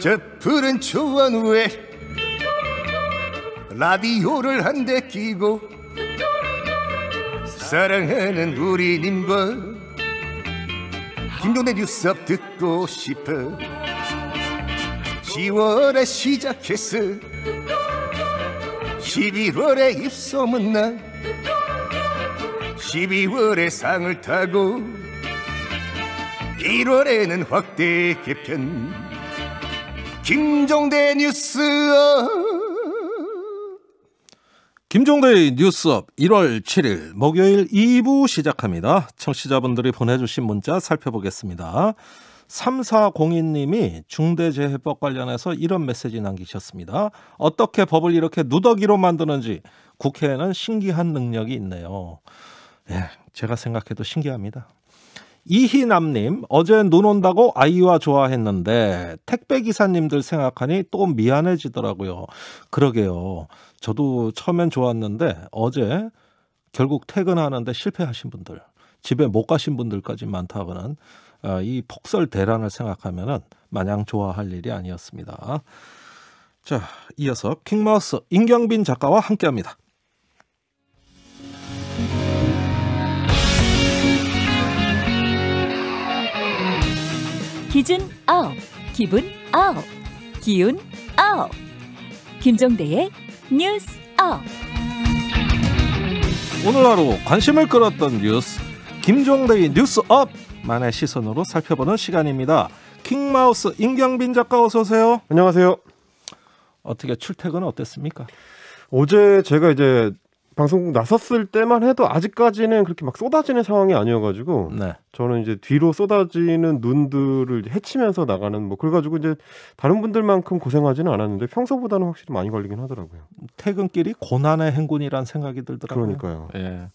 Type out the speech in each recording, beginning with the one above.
저 푸른 초원 위에 라디오를 한대 끼고 사랑하는 우리님과 김동대 뉴스 업 듣고 싶어 10월에 시작했어 11월에 입소문 나 12월에 상을 타고 1월에는 확대 개편 김종대 뉴스업 김종대의 뉴스업 1월 7일 목요일 2부 시작합니다. 청취자분들이 보내주신 문자 살펴보겠습니다. 3402님이 중대재해법 관련해서 이런 메시지 남기셨습니다. 어떻게 법을 이렇게 누더기로 만드는지 국회에는 신기한 능력이 있네요. 예, 제가 생각해도 신기합니다. 이희남님, 어제 눈 온다고 아이와 좋아했는데 택배 기사님들 생각하니 또 미안해지더라고요. 그러게요. 저도 처음엔 좋았는데 어제 결국 퇴근하는데 실패하신 분들, 집에 못 가신 분들까지 많다고는 어, 이 폭설 대란을 생각하면은 마냥 좋아할 일이 아니었습니다. 자, 이어서 킹마우스 임경빈 작가와 함께합니다. 기준 업, 기분 업, 기운 업. 김종대의 뉴스 업. 오늘 하루 관심을 끌었던 뉴스 김종대의 뉴스 업만의 시선으로 살펴보는 시간입니다. 킹마우스 임경빈 작가 어서 오세요. 안녕하세요. 어떻게 출퇴근 어땠습니까? 어제 제가 이제 방송국 나섰을 때만 해도 아직까지는 그렇게 막 쏟아지는 상황이 아니어가지고 네. 저는 이제 뒤로 쏟아지는 눈들을 해치면서 나가는 뭐 그래가지고 이제 다른 분들만큼 고생하지는 않았는데 평소보다는 확실히 많이 걸리긴 하더라고요. 퇴근길이 고난의 행군이란 생각이 들더라고요. 그러니까요. 예.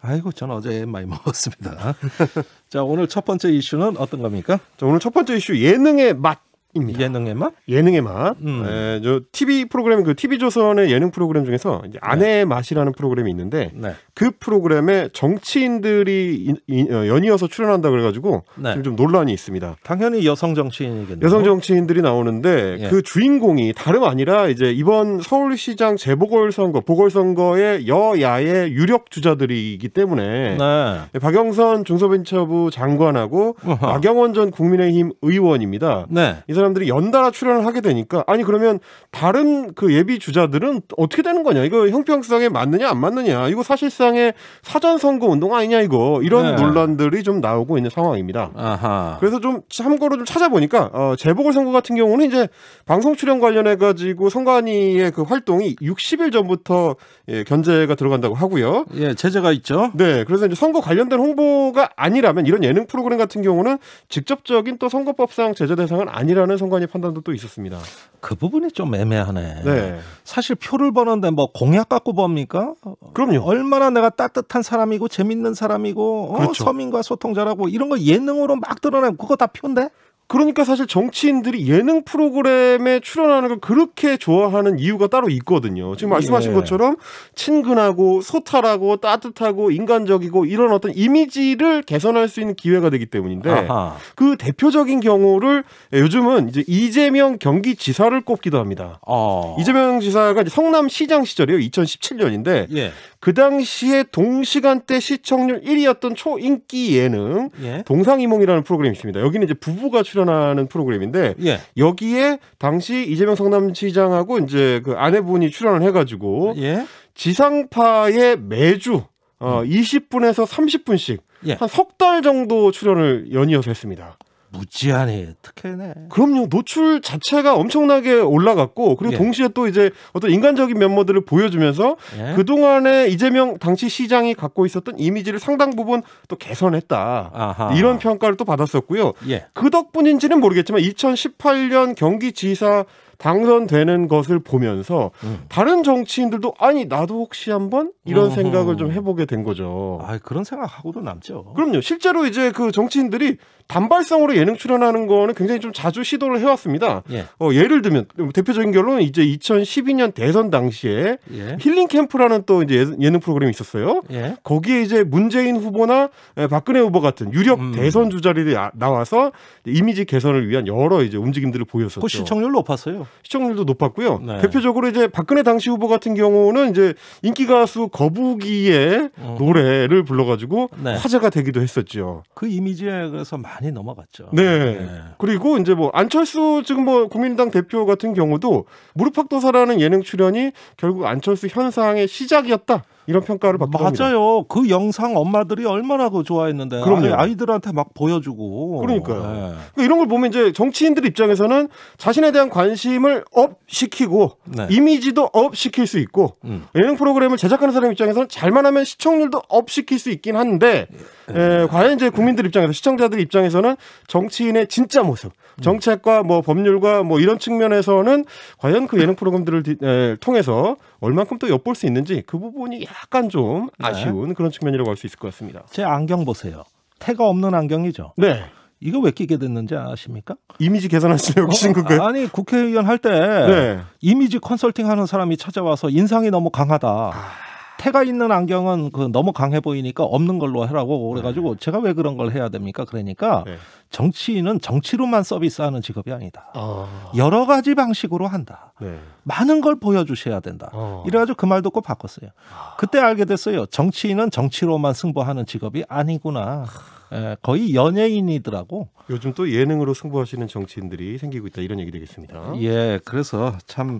아이고 저는 어제 많이 먹었습니다. 자 오늘 첫 번째 이슈는 어떤 겁니까? 자 오늘 첫 번째 이슈 예능의 맛 입니다. 예능의 맛? 예능의 맛. 음. 에, 네, 저 TV 프로그램 그 TV 조선의 예능 프로그램 중에서 이제 네. 아내의 네. 맛이라는 프로그램이 있는데 네. 그 프로그램에 정치인들이 어, 연이어서 출연한다 그래가지고 네. 지금 좀 논란이 있습니다. 당연히 여성 정치인이겠네요. 여성 정치인들이 나오는데 예. 그 주인공이 다름 아니라 이제 이번 서울시장 재보궐선거 보궐선거의 여야의 유력 주자들이기 때문에 네. 예, 박영선 중소벤처부 장관하고 어허. 나경원 전 국민의힘 의원입니다. 네. 사람들이 연달아 출연을 하게 되니까 아니 그러면 다른 그 예비 주자들은 어떻게 되는 거냐 이거 형평성에 맞느냐 안 맞느냐 이거 사실상의 사전 선거 운동 아니냐 이거 이런 네. 논란들이 좀 나오고 있는 상황입니다. 아하. 그래서 좀 참고로 좀 찾아보니까 어, 재보궐 선거 같은 경우는 이제 방송 출연 관련해 가지고 선관위의 그 활동이 60일 전부터 예, 견제가 들어간다고 하고요. 예, 제재가 있죠. 네, 그래서 이제 선거 관련된 홍보가 아니라면 이런 예능 프로그램 같은 경우는 직접적인 또 선거법상 제재 대상은 아니라는. 않는다는 선관위 판단도 또 있었습니다. 그 부분이 좀 애매하네. 네. 사실 표를 버는데 뭐 공약 갖고 봅니까 그럼요. 얼마나 내가 따뜻한 사람이고 재밌는 사람이고 어, 그렇죠. 어, 서민과 소통잘하고 이런 거 예능으로 막 드러내면 그거 다 표인데? 그러니까 사실 정치인들이 예능 프로그램에 출연하는 걸 그렇게 좋아하는 이유가 따로 있거든요. 지금 말씀하신 예. 것처럼 친근하고 소탈하고 따뜻하고 인간적이고 이런 어떤 이미지를 개선할 수 있는 기회가 되기 때문인데 아하. 그 대표적인 경우를 요즘은 이제 이재명 경기지사를 꼽기도 합니다. 어. 이재명 지사가 성남시장 시절이에요. 2017년인데 예. 그 당시에 동시간대 시청률 1위였던 초인기 예능 예. 동상이몽이라는 프로그램이 있습니다. 여기는 이제 부부가 출연 출연하는 프로그램인데 예. 여기에 당시 이재명 성남시장하고 이제 그 아내분이 출연을 해가지고 예. 지상파에 매주 어, 20분에서 음. 30분씩 예. 한석 달 정도 출연을 연이어서 했습니다. 무지하네 특혜네. 그럼요. 노출 자체가 엄청나게 올라갔고 그리고 예. 동시에 또 이제 어떤 인간적인 면모들을 보여주면서 예. 그 동안에 이재명 당시 시장이 갖고 있었던 이미지를 상당 부분 또 개선했다 아하. 이런 평가를 또 받았었고요. 예. 그 덕분인지는 모르겠지만 2018년 경기지사 당선되는 것을 보면서 음. 다른 정치인들도 아니 나도 혹시 한번 이런 어 생각을 좀 해보게 된 거죠. 아 그런 생각하고도 남죠. 그럼요. 실제로 이제 그 정치인들이 단발성으로 예능 출연하는 거는 굉장히 좀 자주 시도를 해왔습니다. 예. 어, 예를 들면 대표적인 결론은 이제 2012년 대선 당시에 예. 힐링 캠프라는 또 이제 예능 프로그램이 있었어요. 예. 거기에 이제 문재인 후보나 예, 박근혜 후보 같은 유력 음. 대선 주자들이 아, 나와서 이미지 개선을 위한 여러 이제 움직임들을 보였었죠. 그 시청률 높았어요. 시청률도 높았고요. 네. 대표적으로 이제 박근혜 당시 후보 같은 경우는 이제 인기 가수 거북이의 어. 노래를 불러가지고 네. 화제가 되기도 했었죠. 그 이미지에 그래서 많이 넘어갔죠. 네. 네. 그리고 이제 뭐 안철수 지금 뭐 국민당 대표 같은 경우도 무릎팍도사라는 예능 출연이 결국 안철수 현상의 시작이었다. 이런 평가를 받기도 맞아요. 그 영상 엄마들이 얼마나 그 좋아했는데 그럼요. 아이들한테 막 보여주고 그러니까요. 네. 그러니까 이런 걸 보면 이제 정치인들 입장에서는 자신에 대한 관심을 업 시키고 네. 이미지도 업 시킬 수 있고 음. 예능 프로그램을 제작하는 사람 입장에서는 잘만하면 시청률도 업 시킬 수 있긴 한데 에, 예, 과연 이제 국민들 입장에서 시청자들 입장에서는 정치인의 진짜 모습 음. 정책과 뭐 법률과 뭐 이런 측면에서는 과연 그 예능 프로그램들을 에, 예, 통해서 얼만큼 또 엿볼 수 있는지 그 부분이 약간 좀 네. 아쉬운 네. 그런 측면이라고 할 수 있을 것 같습니다. 제 안경 보세요. 태가 없는 안경이죠. 네. 이거 왜 끼게 됐는지 아십니까? 이미지 개선하시려고 어? 하신 어, 건가요? 아니 국회의원 할때 네. 이미지 컨설팅하는 사람이 찾아와서 인상이 너무 강하다. 아... 태가 있는 안경은 그 너무 강해 보이니까 없는 걸로 하라고 네. 그래가지고 네. 제가 왜 그런 걸 해야 됩니까? 그러니까 네. 정치인은 정치로만 서비스하는 직업이 아니다. 어. 여러 가지 방식으로 한다. 네. 많은 걸 보여주셔야 된다. 어. 이래가지고 그 말 듣고 바꿨어요. 어. 그때 알게 됐어요. 정치인은 정치로만 승부하는 직업이 아니구나. 아. 에, 거의 연예인이더라고. 요즘 또 예능으로 승부하시는 정치인들이 생기고 있다 이런 얘기 되겠습니다. 예, 그래서 참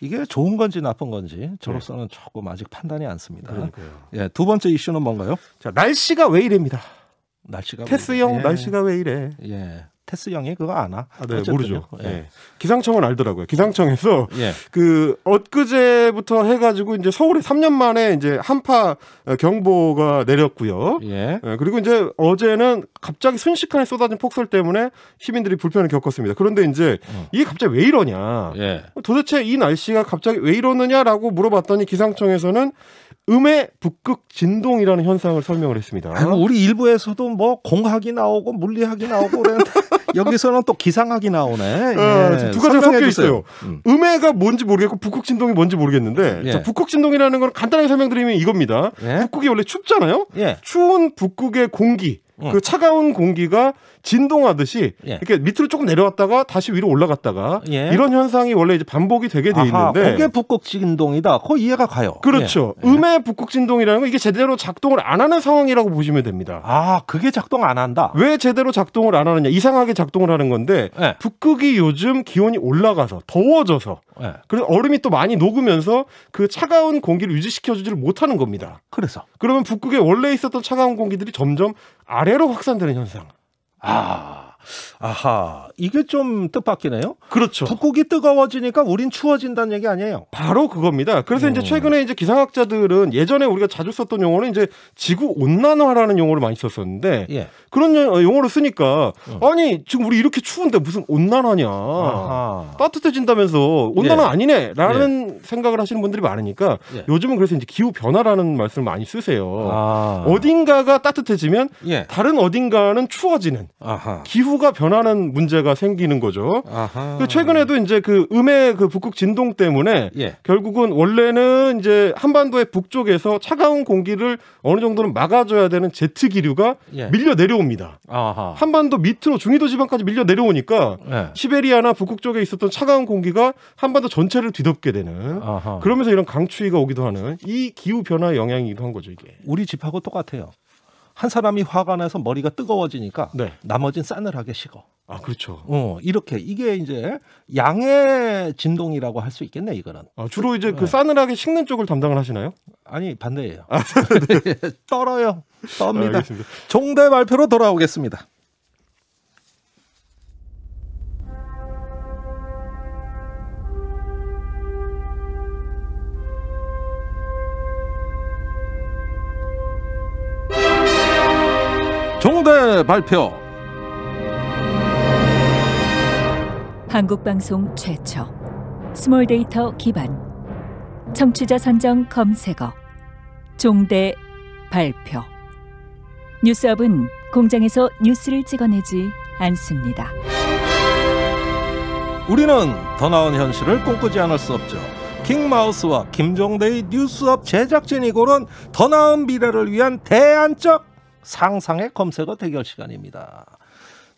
이게 좋은 건지 나쁜 건지 저로서는 네. 조금 아직 판단이 안 씁니다. 그러니까요. 예, 두 번째 이슈는 뭔가요? 자, 날씨가 왜 이래입니다. 날씨가 테스형 예. 날씨가 왜 이래? 예. 테스 형이 그거 아나? 아, 네, 모르죠. 예. 네. 기상청은 알더라고요. 기상청에서 예. 그 엊그제부터 해가지고 이제 서울에 3년 만에 이제 한파 경보가 내렸고요. 예. 예. 그리고 이제 어제는 갑자기 순식간에 쏟아진 폭설 때문에 시민들이 불편을 겪었습니다. 그런데 이제 어. 이게 갑자기 왜 이러냐? 예. 도대체 이 날씨가 갑자기 왜 이러느냐라고 물어봤더니 기상청에서는 음의 북극 진동이라는 현상을 설명을 했습니다. 아니, 뭐 우리 일부에서도 뭐 공학이 나오고 물리학이 나오고 그랬는데 여기서는 또 기상학이 나오네. 아, 예. 예. 두 가지가 섞여 있어요. 음. 음해가 뭔지 모르겠고 북극 진동이 뭔지 모르겠는데 예. 자, 북극 진동이라는 건 간단하게 설명드리면 이겁니다. 예. 북극이 원래 춥잖아요. 예. 추운 북극의 공기 어. 그 차가운 공기가 진동하듯이 예. 이렇게 밑으로 조금 내려왔다가 다시 위로 올라갔다가 예. 이런 현상이 원래 이제 반복이 되게 돼 아하, 있는데 그게 북극 진동이다. 거 이해가 가요. 그렇죠. 예. 예. 음의 북극 진동이라는 건 이게 제대로 작동을 안 하는 상황이라고 보시면 됩니다. 아, 그게 작동 안 한다. 왜 제대로 작동을 안 하느냐? 이상하게 작동을 하는 건데 예. 북극이 요즘 기온이 올라가서 더워져서 예. 그리고 얼음이 또 많이 녹으면서 그 차가운 공기를 유지시켜 주지를 못하는 겁니다. 그래서 그러면 북극에 원래 있었던 차가운 공기들이 점점 아래로 확산되는 현상. 아. 아하, 이게 좀 뜻밖이네요. 그렇죠. 북극이 뜨거워지니까 우린 추워진다는 얘기 아니에요. 바로 그겁니다. 그래서 음. 이제 최근에 이제 기상학자들은 예전에 우리가 자주 썼던 용어는 이제 지구 온난화라는 용어를 많이 썼었는데 예. 그런 용어를 쓰니까 어. 아니 지금 우리 이렇게 추운데 무슨 온난화냐 아하. 따뜻해진다면서 온난화 예. 아니네라는 예. 생각을 하시는 분들이 많으니까 예. 요즘은 그래서 이제 기후 변화라는 말씀을 많이 쓰세요. 아. 어딘가가 따뜻해지면 예. 다른 어딘가는 추워지는 아하. 기후 기후가 변하는 문제가 생기는 거죠. 아하. 그 최근에도 이제 그 음해 그 북극 진동 때문에 예. 결국은 원래는 이제 한반도의 북쪽에서 차가운 공기를 어느 정도는 막아줘야 되는 제트 기류가 예. 밀려 내려옵니다. 아하. 한반도 밑으로 중위도 지방까지 밀려 내려오니까 예. 시베리아나 북극 쪽에 있었던 차가운 공기가 한반도 전체를 뒤덮게 되는 아하. 그러면서 이런 강추위가 오기도 하는 이 기후 변화 영향이기도 한 거죠 이게. 우리 집하고 똑같아요. 한 사람이 화가 나서 머리가 뜨거워지니까 네. 나머진 싸늘하게 식어. 아 그렇죠. 어 이렇게 이게 이제 양의 진동이라고 할 수 있겠네 이거는. 아, 주로 이제 그 네. 싸늘하게 식는 쪽을 담당을 하시나요? 아니 반대예요. 아, 네. 떨어요. 떱니다. 아, 종대 발표로 돌아오겠습니다. 발표. 한국방송 최초 스몰데이터 기반 청취자 선정 검색어 종대 발표 뉴스업은 공장에서 뉴스를 찍어내지 않습니다. 우리는 더 나은 현실을 꿈꾸지 않을 수 없죠. 킹마우스와 김종대의 뉴스업 제작진이 고른 더 나은 미래를 위한 대안적 상상의 검색어 대결 시간입니다.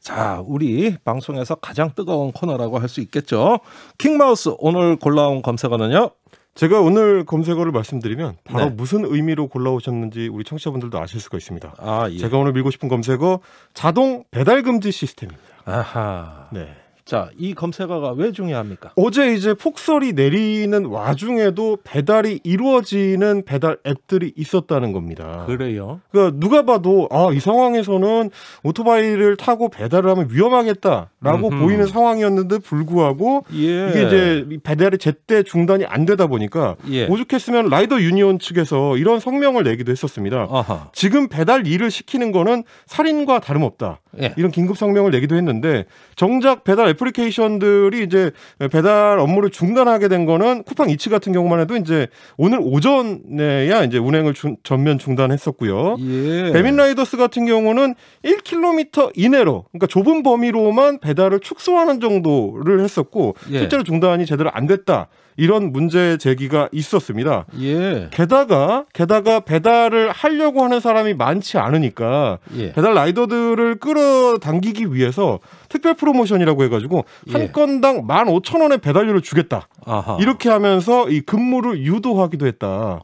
자, 우리 방송에서 가장 뜨거운 코너라고 할 수 있겠죠. 킹마우스 오늘 골라온 검색어는요. 제가 오늘 검색어를 말씀드리면 바로 네. 무슨 의미로 골라오셨는지 우리 청취자분들도 아실 수가 있습니다. 아, 예. 제가 오늘 밀고 싶은 검색어 자동 배달 금지 시스템입니다. 아하. 네. 자, 이 검색어가 왜 중요합니까? 어제 이제 폭설이 내리는 와중에도 배달이 이루어지는 배달 앱들이 있었다는 겁니다. 그래요? 그러니까 누가 봐도 아, 이 상황에서는 오토바이를 타고 배달을 하면 위험하겠다라고 음흠. 보이는 상황이었는데 불구하고 예. 이게 이제 배달이 제때 중단이 안 되다 보니까 예. 오죽했으면 라이더 유니온 측에서 이런 성명을 내기도 했었습니다. 아하. 지금 배달 일을 시키는 거는 살인과 다름없다. 예. 이런 긴급 성명을 내기도 했는데 정작 배달 애플리케이션들이 이제 배달 업무를 중단하게 된 거는 쿠팡 이츠 같은 경우만 해도 이제 오늘 오전에야 이제 운행을 중, 전면 중단했었고요. 예. 배민라이더스 같은 경우는 1km 이내로 그러니까 좁은 범위로만 배달을 축소하는 정도를 했었고 예. 실제로 중단이 제대로 안 됐다. 이런 문제 제기가 있었습니다. 예. 게다가 게다가 배달을 하려고 하는 사람이 많지 않으니까 예. 배달 라이더들을 끌어 끌어당기기 위해서 특별 프로모션이라고 해가지고 예. 한 건당 만 오천 원의 배달료를 주겠다. 아하. 이렇게 하면서 이 근무를 유도하기도 했다.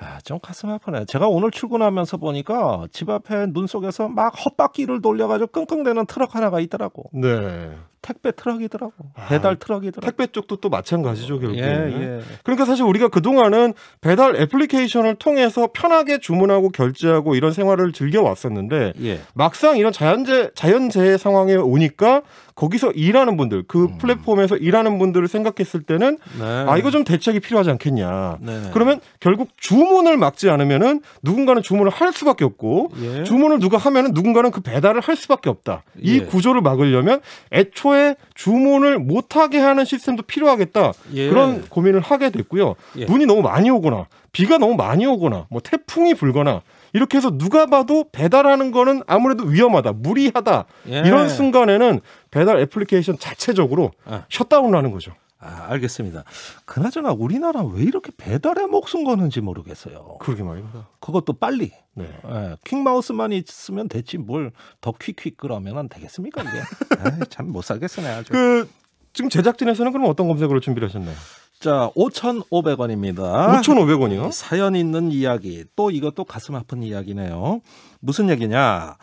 아, 좀 가슴 아프네. 제가 오늘 출근하면서 보니까 집 앞에 눈 속에서 막 헛바퀴를 돌려가지고 끙끙대는 트럭 하나가 있더라고. 네. 택배 트럭이더라고. 아, 배달 트럭이더라고. 택배 쪽도 또 마찬가지죠, 결국. 예, 예. 그러니까 사실 우리가 그동안은 배달 애플리케이션을 통해서 편하게 주문하고 결제하고 이런 생활을 즐겨 왔었는데 예. 막상 이런 자연재 자연재해 상황에 오니까 거기서 일하는 분들, 그 음. 플랫폼에서 일하는 분들을 생각했을 때는 네. 아 이거 좀 대책이 필요하지 않겠냐. 네, 네. 그러면 결국 주문을 막지 않으면은 누군가는 주문을 할 수밖에 없고 예. 주문을 누가 하면은 누군가는 그 배달을 할 수밖에 없다. 이 예. 구조를 막으려면 애초 애초에 주문을 못하게 하는 시스템도 필요하겠다 예. 그런 고민을 하게 됐고요. 예. 눈이 너무 많이 오거나 비가 너무 많이 오거나 뭐 태풍이 불거나 이렇게 해서 누가 봐도 배달하는 거는 아무래도 위험하다, 무리하다 예. 이런 순간에는 배달 애플리케이션 자체적으로 아. 셧다운을 하는 거죠. 아, 알겠습니다. 그나저나 우리나라 왜 이렇게 배달에 목숨 거는지 모르겠어요. 그러게 말입니다. 그것도 빨리. 네. 네. 예, 퀵마우스만 있으면 됐지 뭘 더 퀵퀵 그러면 되겠습니까 이게. 아, 참못 살겠으네 아주. 그 지금 제작진에서는 그럼 어떤 검색어를 준비하셨나요? 자, 5,500원입니다. 5,500원이요? 사연 있는 이야기. 또 이것도 가슴 아픈 이야기네요. 무슨 얘기냐?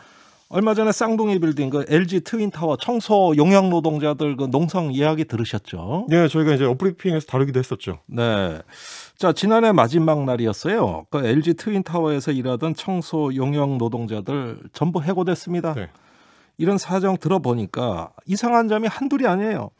얼마 전에 쌍둥이 빌딩 그 LG 트윈 타워 청소 용역 노동자들 그 농성 이야기 들으셨죠? 네, 저희가 이제 어프리핑에서 다루기도 했었죠. 네. 자, 지난해 마지막 날이었어요. 그 LG 트윈 타워에서 일하던 청소 용역 노동자들 전부 해고됐습니다. 네. 이런 사정 들어보니까 이상한 점이 한둘이 아니에요.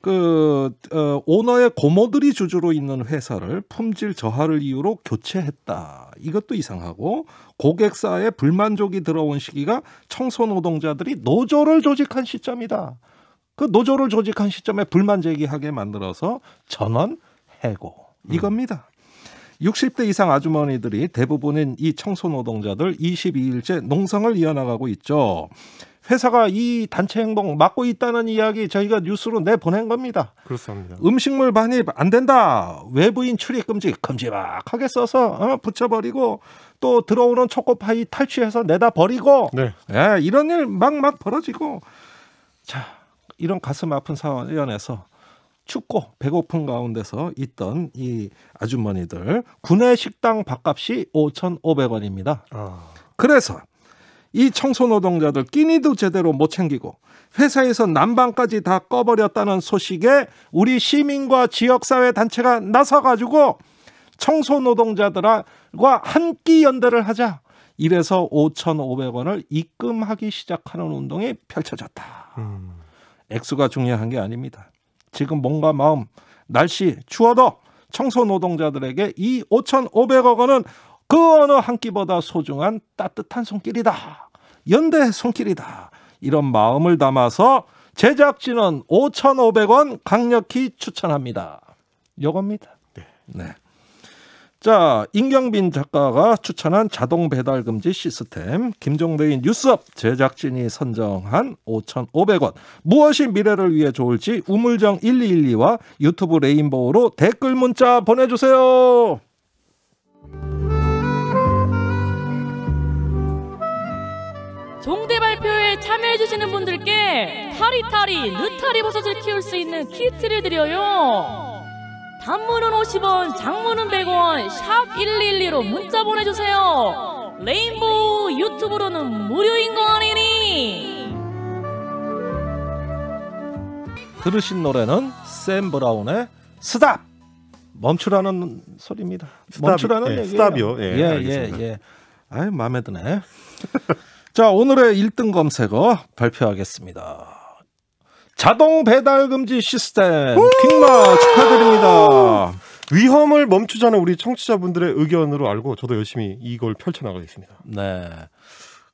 그 어, 오너의 고모들이 주주로 있는 회사를 품질 저하를 이유로 교체했다. 이것도 이상하고 고객사의 불만족이 들어온 시기가 청소 노동자들이 노조를 조직한 시점이다. 그 노조를 조직한 시점에 불만 제기하게 만들어서 전원 해고 음. 이겁니다. 음. 60대 이상 아주머니들이 대부분인 이 청소노동자들 22일째 농성을 이어나가고 있죠. 회사가 이 단체 행동 막고 있다는 이야기 저희가 뉴스로 내보낸 겁니다. 그렇습니다. 음식물 반입 안 된다. 외부인 출입 금지 금지막하게 써서 어, 붙여버리고 또 들어오는 초코파이 탈취해서 내다 버리고 네. 예, 이런 일 막 막 벌어지고 자 이런 가슴 아픈 사연에서 춥고 배고픈 가운데서 있던 이 아주머니들 구내 식당 밥값이 5,500원입니다. 아... 그래서 이 청소노동자들 끼니도 제대로 못 챙기고 회사에서 난방까지 다 꺼버렸다는 소식에 우리 시민과 지역사회 단체가 나서가지고 청소노동자들과 한 끼 연대를 하자. 이래서 5,500원을 입금하기 시작하는 운동이 펼쳐졌다. 음. 액수가 중요한 게 아닙니다. 지금 몸과 마음, 날씨 추워도 청소 노동자들에게 이 5,500억 원은 그 어느 한 끼보다 소중한 따뜻한 손길이다. 연대 손길이다. 이런 마음을 담아서 제작 진은 5,500원 강력히 추천합니다. 요겁니다. 네. 네. 자, 임경빈 작가가 추천한 자동 배달 금지 시스템, 김종대인 뉴스업 제작진이 선정한 5,500원. 무엇이 미래를 위해 좋을지 우물정 1212와 유튜브 레인보우로 댓글 문자 보내 주세요. 종대 발표에 회 참여해주시는 분들께 타리타리, 느타리 버섯을 키울 수 있는 키트를 드려요. 단문은 50원, 장문은 100원, 샵 112로 문자 보내주세요. 레인보우 유튜브로는 무료인 거 아니니? 들으신 노래는 샘 브라운의 스탑! 멈추라는 소리입니다. 스탑, 멈추라는 예, 얘기예요. 스탑이요. 예, 예, 예, 예. 아유, 마음에 드네. 자, 오늘의 1등 검색어 발표하겠습니다. 자동 배달 금지 시스템 킹마 축하드립니다. 위험을 멈추자는 우리 청취자분들의 의견으로 알고 저도 열심히 이걸 펼쳐나가겠습니다. 네.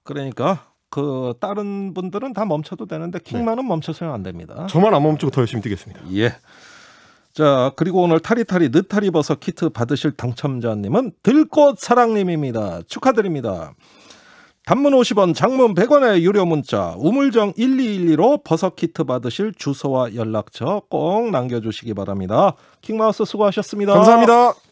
그러니까 그 다른 분들은 다 멈춰도 되는데 네. 킹마는 네. 멈춰서는 안 됩니다. 저만 안 멈추고 더 열심히 뛰겠습니다. 예. 자 그리고 오늘 타리타리 느타리 버섯 키트 받으실 당첨자님은 들꽃 사랑님입니다. 축하드립니다. 단문 50원, 장문 100원의 유료 문자 우물정 1212로 버섯 키트 받으실 주소와 연락처 꼭 남겨주시기 바랍니다. 킹마우스 수고하셨습니다. 감사합니다.